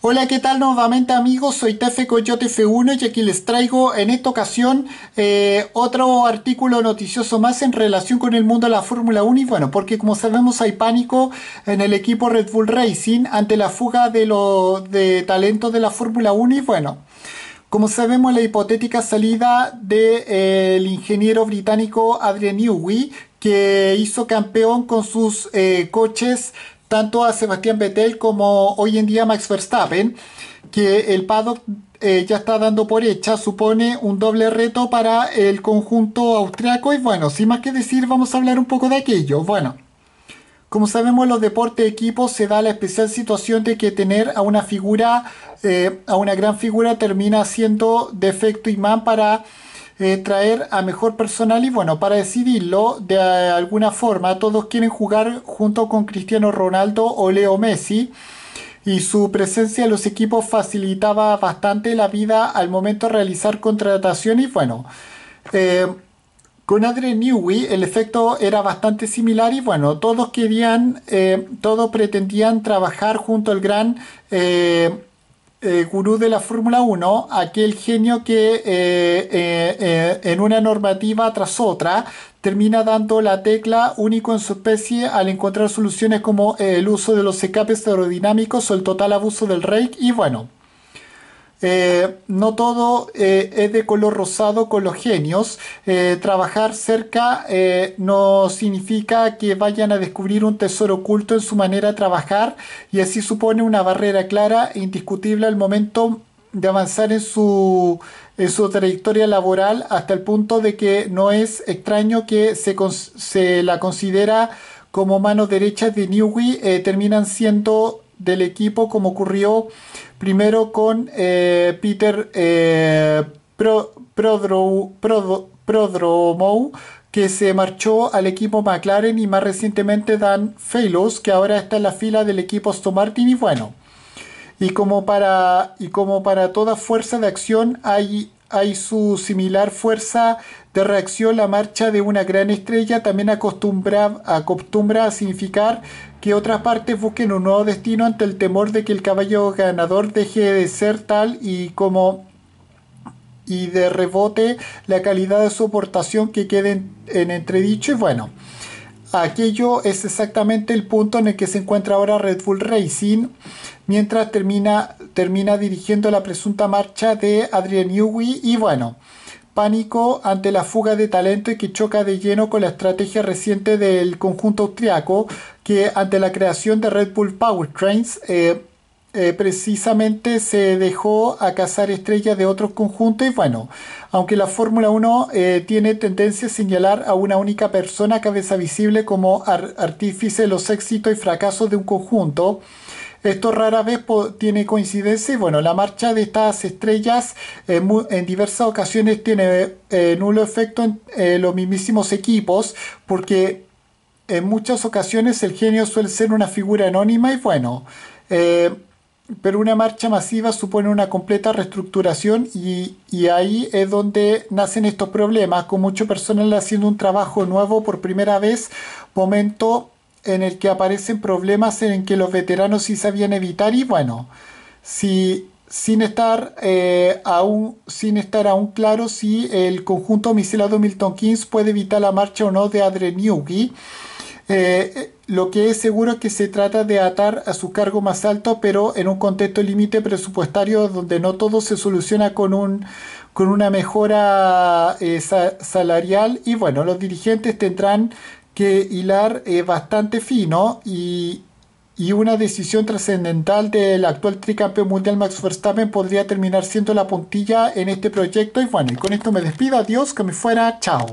Hola, ¿qué tal nuevamente amigos? Soy Tefe Coyote F1 y aquí les traigo en esta ocasión eh, otro artículo noticioso más en relación con el mundo de la Fórmula 1 y bueno, porque como sabemos hay pánico en el equipo Red Bull Racing ante la fuga de, lo, de de la Fórmula 1 y bueno. Como sabemos, la hipotética salida del eh, ingeniero británico Adrian Newey, que hizo campeón con sus eh, coches tanto a Sebastián Vettel como hoy en día Max Verstappen, que el paddock eh, ya está dando por hecha, supone un doble reto para el conjunto austriaco y bueno, sin más que decir vamos a hablar un poco de aquello. Bueno, como sabemos los deportes de se da la especial situación de que tener a una figura, eh, a una gran figura termina siendo defecto imán para eh, traer a mejor personal y bueno, para decidirlo, de alguna forma, todos quieren jugar junto con Cristiano Ronaldo o Leo Messi y su presencia en los equipos facilitaba bastante la vida al momento de realizar contrataciones. Bueno, eh, con Adrian Newey el efecto era bastante similar y bueno, todos querían, eh, todos pretendían trabajar junto al gran eh, gurú de la Fórmula 1, aquel genio que eh, eh, en una normativa tras otra termina dando la tecla único en su especie al encontrar soluciones como el uso de los escapes aerodinámicos o el total abuso del rake y bueno, eh, no todo eh, es de color rosado con los genios. Eh, trabajar cerca no significa que vayan a descubrir un tesoro oculto en su manera de trabajar y así supone una barrera clara e indiscutible al momento de avanzar en su, en su trayectoria laboral hasta el punto de que no es extraño que se, se la considera como mano derecha de Newey terminan siendo del equipo como ocurrió primero con eh, Peter eh, que se marchó al equipo McLaren y más recientemente Dan Feilos que ahora está en la fila del equipo Aston Martin y bueno y como para y como para toda fuerza de acción hay hay su similar fuerza de reacción, la marcha de una gran estrella también acostumbra, a significar que otras partes busquen un nuevo destino ante el temor de que el caballo ganador deje de ser tal y como y de rebote la calidad de su que quede en, en entredicho y bueno aquello es exactamente el punto en el que se encuentra ahora Red Bull Racing mientras termina termina dirigiendo la presunta marcha de Adrian Newey y bueno, pánico ante la fuga de talento y que choca de lleno con la estrategia reciente del conjunto austriaco que ante la creación de Red Bull Powertrains eh, eh, precisamente se dejó a cazar estrellas de otros conjuntos y bueno, aunque la Fórmula 1 eh, tiene tendencia a señalar a una única persona cabeza visible como artífice de los éxitos y fracasos de un conjunto, esto rara vez tiene coincidencia. Bueno, la marcha de estas estrellas eh, en diversas ocasiones tiene eh, nulo efecto en eh, los mismísimos equipos, porque en muchas ocasiones el genio suele ser una figura anónima y bueno pero una marcha masiva supone una completa reestructuración y, y, ahí es donde nacen estos problemas, con mucho personal haciendo un trabajo nuevo por primera vez, momento en el que aparecen problemas en que los veteranos sí sabían evitar y bueno, si sin estar, eh, aún, sin estar aún claro si el conjunto misilado Milton Keynes puede evitar la marcha o no de Adrenyugi, Eh, lo que es seguro es que se trata de atar a su cargo más alto, pero en un contexto límite presupuestario donde no todo se soluciona con, un, con una mejora eh, salarial. Y bueno, los dirigentes tendrán que hilar es bastante fino y, y una decisión trascendental del actual tricampeón mundial Max Verstappen podría terminar siendo la puntilla en este proyecto. Y bueno, y con esto me despido, adiós, que me fuera, chao.